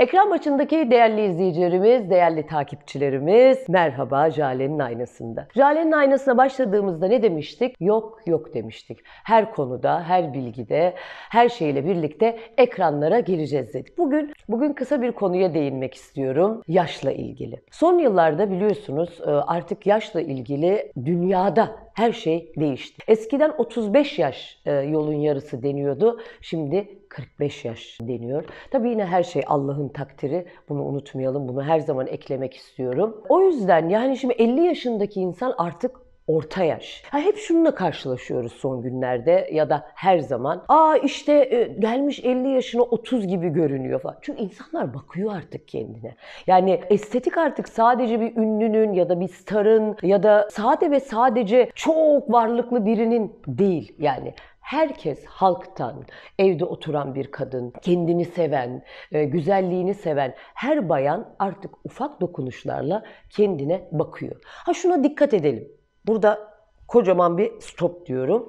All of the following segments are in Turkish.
Ekran başındaki değerli izleyicilerimiz, değerli takipçilerimiz merhaba Jale'nin aynasında. Jale'nin aynasına başladığımızda ne demiştik? Yok yok demiştik. Her konuda, her bilgide, her şeyle birlikte ekranlara gireceğiz dedik. Bugün bugün kısa bir konuya değinmek istiyorum. Yaşla ilgili. Son yıllarda biliyorsunuz e, artık yaşla ilgili dünyada her şey değişti. Eskiden 35 yaş e, yolun yarısı deniyordu. Şimdi 45 yaş deniyor. Tabii yine her şey Allah'ın takdiri. Bunu unutmayalım. Bunu her zaman eklemek istiyorum. O yüzden yani şimdi 50 yaşındaki insan artık orta yaş. Ha, hep şununla karşılaşıyoruz son günlerde ya da her zaman. Aa işte e, gelmiş 50 yaşına 30 gibi görünüyor falan. Çünkü insanlar bakıyor artık kendine. Yani estetik artık sadece bir ünlünün ya da bir starın ya da sade ve sadece çok varlıklı birinin değil. Yani herkes halktan, evde oturan bir kadın, kendini seven, e, güzelliğini seven her bayan artık ufak dokunuşlarla kendine bakıyor. Ha şuna dikkat edelim. Burada kocaman bir stop diyorum.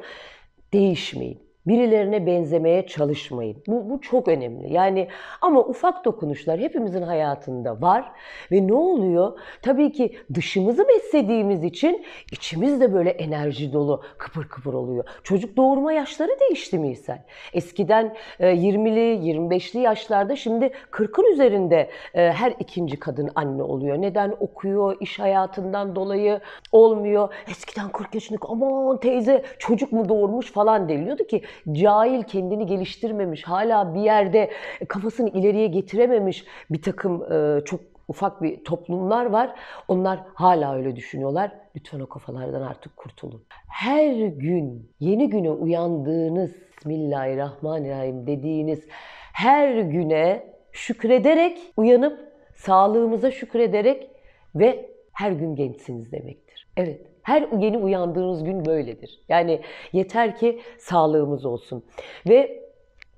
Değişmeyin. Birilerine benzemeye çalışmayın. Bu, bu çok önemli. Yani ama ufak dokunuşlar hepimizin hayatında var ve ne oluyor? Tabii ki dışımızı beslediğimiz için içimiz de böyle enerji dolu, kıpır kıpır oluyor. Çocuk doğurma yaşları değişti Misal. Eskiden 20'li, e, 25'li yaşlarda şimdi 40'ın üzerinde e, her ikinci kadın anne oluyor. Neden okuyor, iş hayatından dolayı olmuyor. Eskiden 40 yaşındaki aman teyze çocuk mu doğurmuş falan deniliyordu ki cahil, kendini geliştirmemiş, hala bir yerde kafasını ileriye getirememiş bir takım e, çok ufak bir toplumlar var. Onlar hala öyle düşünüyorlar. Lütfen o kafalardan artık kurtulun. Her gün yeni güne uyandığınız, Bismillahirrahmanirrahim dediğiniz her güne şükrederek uyanıp sağlığımıza şükrederek ve her gün gençsiniz demektir. Evet her yeni uyandığınız gün böyledir. Yani yeter ki sağlığımız olsun. Ve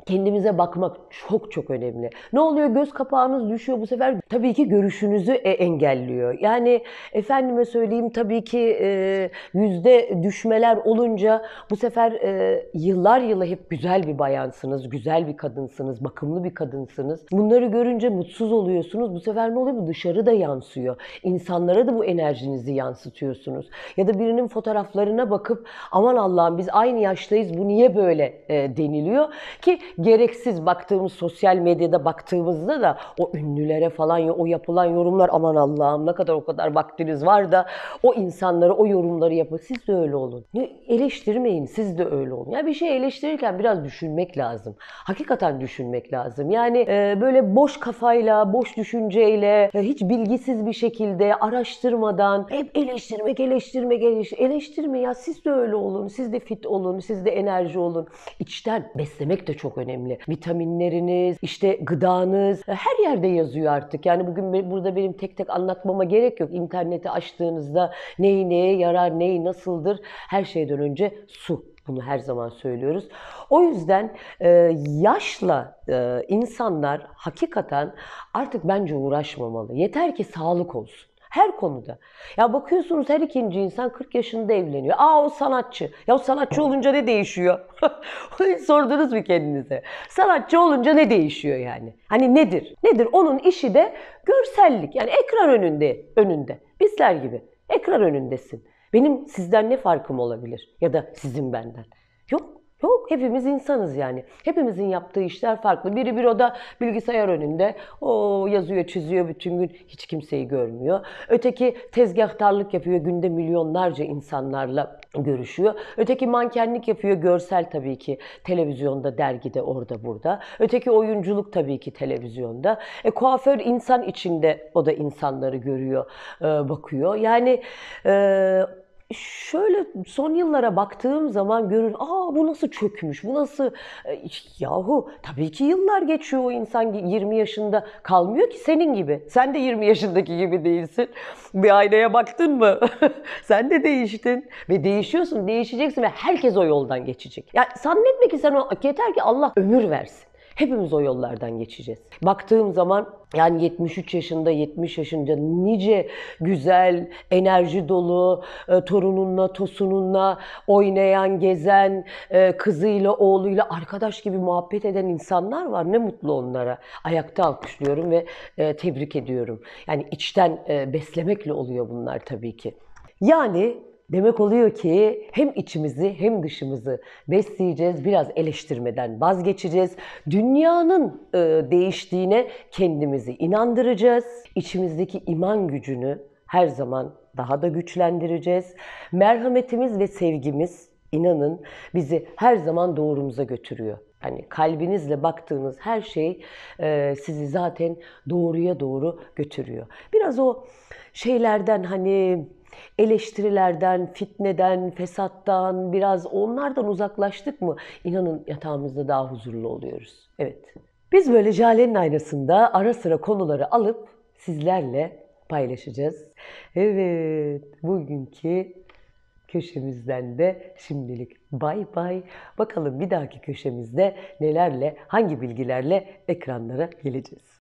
kendimize bakmak çok çok önemli. Ne oluyor? Göz kapağınız düşüyor bu sefer. Tabii ki görüşünüzü e, engelliyor. Yani efendime söyleyeyim tabii ki e, yüzde düşmeler olunca bu sefer e, yıllar yılı hep güzel bir bayansınız, güzel bir kadınsınız, bakımlı bir kadınsınız. Bunları görünce mutsuz oluyorsunuz. Bu sefer ne oluyor? Bu dışarı da yansıyor. İnsanlara da bu enerjinizi yansıtıyorsunuz. Ya da birinin fotoğraflarına bakıp aman Allah'ım biz aynı yaştayız bu niye böyle e, deniliyor ki gereksiz baktığımız sosyal medyada baktığımızda da o ünlülere falan ya o yapılan yorumlar aman Allah'ım ne kadar o kadar vaktiniz var da o insanlara o yorumları yapın. Siz de öyle olun. Eleştirmeyin siz de öyle olun. Ya bir şey eleştirirken biraz düşünmek lazım. Hakikaten düşünmek lazım. Yani e, böyle boş kafayla, boş düşünceyle, e, hiç bilgisiz bir şekilde araştırmadan hep eleştirmek, eleştirmek, eleştirmek. Eleştirme ya siz de öyle olun. Siz de fit olun, siz de enerji olun. İçten beslemek de çok çok önemli. Vitaminleriniz, işte gıdanız her yerde yazıyor artık. Yani bugün burada benim tek tek anlatmama gerek yok. İnterneti açtığınızda neyi neye yarar, neyi nasıldır her şeyden önce su bunu her zaman söylüyoruz. O yüzden e, yaşla e, insanlar hakikaten artık bence uğraşmamalı. Yeter ki sağlık olsun. Her konuda. Ya bakıyorsunuz her ikinci insan 40 yaşında evleniyor. Aa o sanatçı. Ya o sanatçı olunca ne değişiyor? Sordunuz mu kendinize? Sanatçı olunca ne değişiyor yani? Hani nedir? Nedir? Onun işi de görsellik. Yani ekran önünde, önünde. Bizler gibi. Ekran önündesin. Benim sizden ne farkım olabilir? Ya da sizin benden. Yok. Yok hepimiz insanız yani. Hepimizin yaptığı işler farklı. Biri bir oda bilgisayar önünde o yazıyor çiziyor bütün gün hiç kimseyi görmüyor. Öteki tezgahtarlık yapıyor günde milyonlarca insanlarla görüşüyor. Öteki mankenlik yapıyor görsel tabii ki televizyonda, dergide, orada burada. Öteki oyunculuk tabii ki televizyonda. E, kuaför insan içinde o da insanları görüyor, e, bakıyor. Yani e, şöyle son yıllara baktığım zaman görür, aa bu nasıl çökmüş, bu nasıl... E, yahu tabii ki yıllar geçiyor o insan 20 yaşında kalmıyor ki senin gibi. Sen de 20 yaşındaki gibi değilsin. Bir aynaya baktın mı? sen de değiştin. Ve değişiyorsun, değişeceksin ve herkes o yoldan geçecek. Yani zannetme ki sen o... Yeter ki Allah ömür versin. Hepimiz o yollardan geçeceğiz. Baktığım zaman yani 73 yaşında, 70 yaşında nice güzel, enerji dolu, e, torununla, tosununla oynayan, gezen, e, kızıyla, oğluyla arkadaş gibi muhabbet eden insanlar var. Ne mutlu onlara. Ayakta alkışlıyorum ve e, tebrik ediyorum. Yani içten e, beslemekle oluyor bunlar tabii ki. Yani Demek oluyor ki hem içimizi hem dışımızı besleyeceğiz, biraz eleştirmeden vazgeçeceğiz. Dünyanın e, değiştiğine kendimizi inandıracağız. İçimizdeki iman gücünü her zaman daha da güçlendireceğiz. Merhametimiz ve sevgimiz inanın bizi her zaman doğrumuza götürüyor. Hani kalbinizle baktığınız her şey e, sizi zaten doğruya doğru götürüyor. Biraz o şeylerden hani eleştirilerden, fitneden, fesattan, biraz onlardan uzaklaştık mı inanın yatağımızda daha huzurlu oluyoruz. Evet. Biz böyle Jale'nin aynasında ara sıra konuları alıp sizlerle paylaşacağız. Evet, bugünkü köşemizden de şimdilik bay bay. Bakalım bir dahaki köşemizde nelerle, hangi bilgilerle ekranlara geleceğiz.